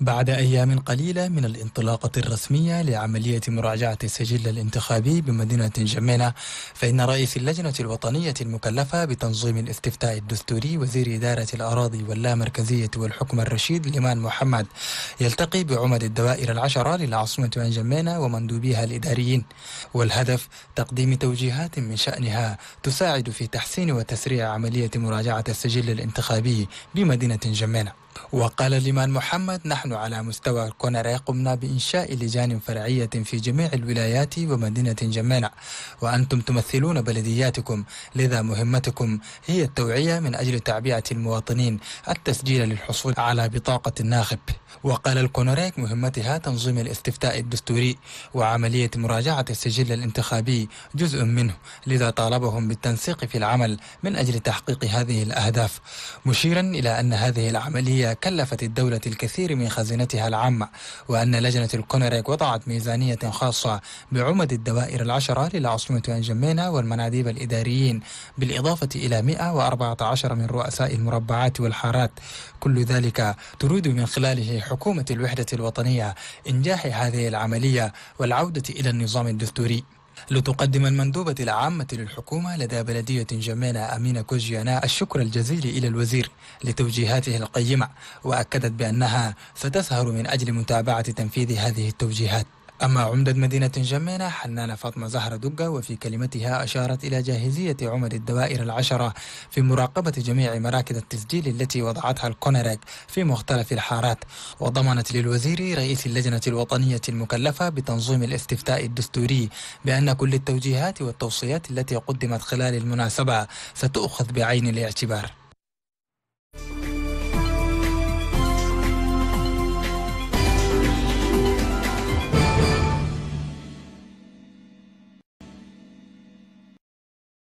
بعد أيام قليلة من الانطلاقة الرسمية لعملية مراجعة السجل الانتخابي بمدينة جمينة فإن رئيس اللجنة الوطنية المكلفة بتنظيم الاستفتاء الدستوري وزير إدارة الأراضي واللامركزية والحكم الرشيد لمان محمد يلتقي بعمد الدوائر العشرة للعاصمة عن ومندوبيها الإداريين والهدف تقديم توجيهات من شأنها تساعد في تحسين وتسريع عملية مراجعة السجل الانتخابي بمدينة جمينة وقال الإمام محمد نحن على مستوى الكونري قمنا بإنشاء لجان فرعية في جميع الولايات ومدينة جمينة وأنتم تمثلون بلدياتكم لذا مهمتكم هي التوعية من أجل تعبئة المواطنين التسجيل للحصول على بطاقة الناخب وقال الكونوريك مهمتها تنظيم الاستفتاء الدستوري وعملية مراجعة السجل الانتخابي جزء منه لذا طالبهم بالتنسيق في العمل من أجل تحقيق هذه الأهداف مشيرا إلى أن هذه العملية كلفت الدولة الكثير من خزينتها العامة وأن لجنة الكونوريك وضعت ميزانية خاصة بعمد الدوائر العشرة للعاصمة أنجمينا والمناديب الإداريين بالإضافة إلى 114 من رؤساء المربعات والحارات كل ذلك تريد من خلاله حكم حكومة الوحدة الوطنية إنجاح هذه العملية والعودة إلى النظام الدستوري لتقدم المندوبة العامة للحكومة لدى بلدية جمينة أمينة كوجيانا الشكر الجزيل إلى الوزير لتوجيهاته القيمة وأكدت بأنها ستسهر من أجل متابعة تنفيذ هذه التوجيهات أما عمدة مدينة جمينة حنانة فاطمة زهرة دقة وفي كلمتها أشارت إلى جاهزية عمر الدوائر العشرة في مراقبة جميع مراكز التسجيل التي وضعتها الكونرك في مختلف الحارات وضمنت للوزير رئيس اللجنة الوطنية المكلفة بتنظيم الاستفتاء الدستوري بأن كل التوجيهات والتوصيات التي قدمت خلال المناسبة ستؤخذ بعين الاعتبار